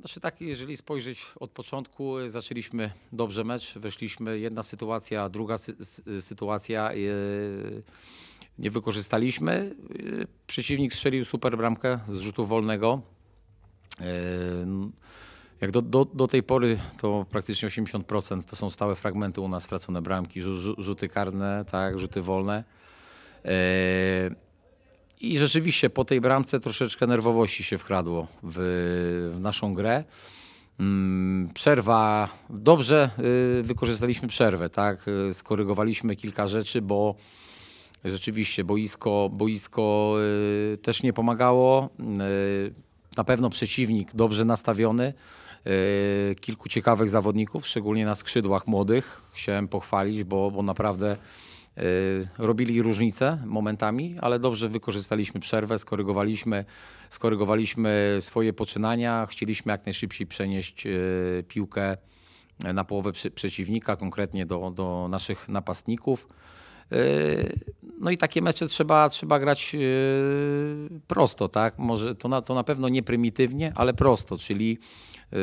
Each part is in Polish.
Znaczy tak, jeżeli spojrzeć od początku, y, zaczęliśmy dobrze mecz, weszliśmy, jedna sytuacja, druga sy sytuacja, y, nie wykorzystaliśmy. Y, przeciwnik strzelił super bramkę z rzutu wolnego. jak do, do, do, tej pory to praktycznie 80% to są stałe fragmenty u nas, stracone bramki, rzuty karne, tak, rzuty wolne. I rzeczywiście po tej bramce troszeczkę nerwowości się wkradło w, w naszą grę. Mm, przerwa, dobrze y, wykorzystaliśmy przerwę, tak? Y, skorygowaliśmy kilka rzeczy, bo rzeczywiście boisko, boisko y, też nie pomagało. Na pewno przeciwnik dobrze nastawiony. Kilku ciekawych zawodników, szczególnie na skrzydłach młodych, chciałem pochwalić, bo, bo naprawdę Y, robili różnice momentami, ale dobrze wykorzystaliśmy przerwę, skorygowaliśmy, skorygowaliśmy swoje poczynania, chcieliśmy jak najszybciej przenieść y, piłkę na połowę przeciwnika, konkretnie do, do naszych napastników. Yy, no i takie mecze trzeba, trzeba grać yy, prosto, tak? Może to na, to na pewno nie prymitywnie, ale prosto, czyli yy,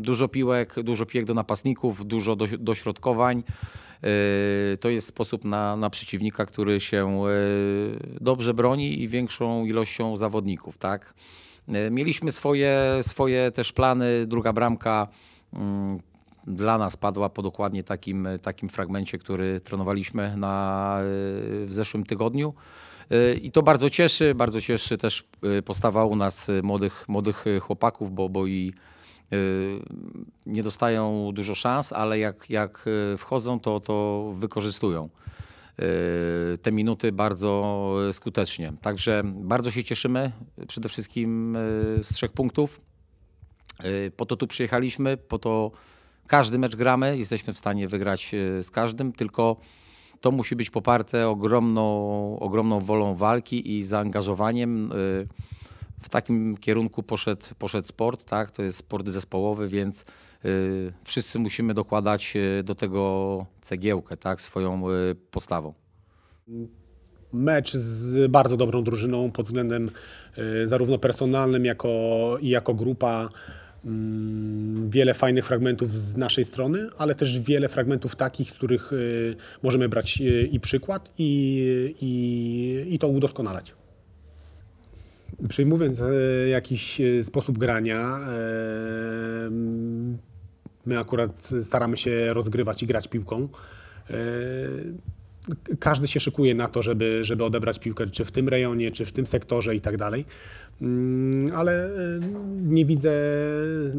dużo piłek, dużo piłek do napastników, dużo dośrodkowań. To jest sposób na, na przeciwnika, który się dobrze broni i większą ilością zawodników, tak? Mieliśmy swoje, swoje też plany, druga bramka mm, dla nas padła po dokładnie takim, e, takim fragmencie, który trenowaliśmy na, e, w zeszłym tygodniu. E, I to bardzo cieszy, bardzo cieszy też postawa u nas młodych, młodych chłopaków, bo, bo i nie dostają dużo szans, ale jak, jak wchodzą, to, to wykorzystują te minuty bardzo skutecznie. Także bardzo się cieszymy przede wszystkim z trzech punktów. Po to tu przyjechaliśmy, po to każdy mecz gramy, jesteśmy w stanie wygrać e, z każdym, tylko to musi być poparte ogromną, ogromną wolą walki i zaangażowaniem. E, w takim kierunku poszedł, poszedł sport, tak? to jest sport zespołowy, więc e, wszyscy musimy dokładać do tego cegiełkę tak? swoją postawą mecz z bardzo dobrą drużyną pod względem zarówno personalnym, jako, i jako grupa. Mm, wiele fajnych fragmentów z naszej strony, ale też wiele fragmentów takich, z których y, możemy brać y, i przykład i, i, i to udoskonalać. Przyjmując e, jakiś e, sposób grania, e, my akurat staramy się rozgrywać i grać piłką każdy się szykuje na to, żeby, żeby odebrać piłkę, czy w tym rejonie, czy w tym sektorze i tak dalej. Mm, ale y, nie widzę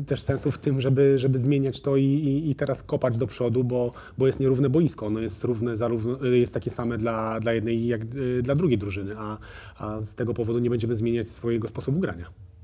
też sensu w tym, żeby, żeby zmieniać to i, i, i, teraz kopać do przodu, bo, bo jest nierówne boisko. Ono jest równe zarówno, y, jest takie same dla, dla jednej jak y, dla drugiej drużyny, a, a z tego powodu nie będziemy zmieniać swojego sposobu grania.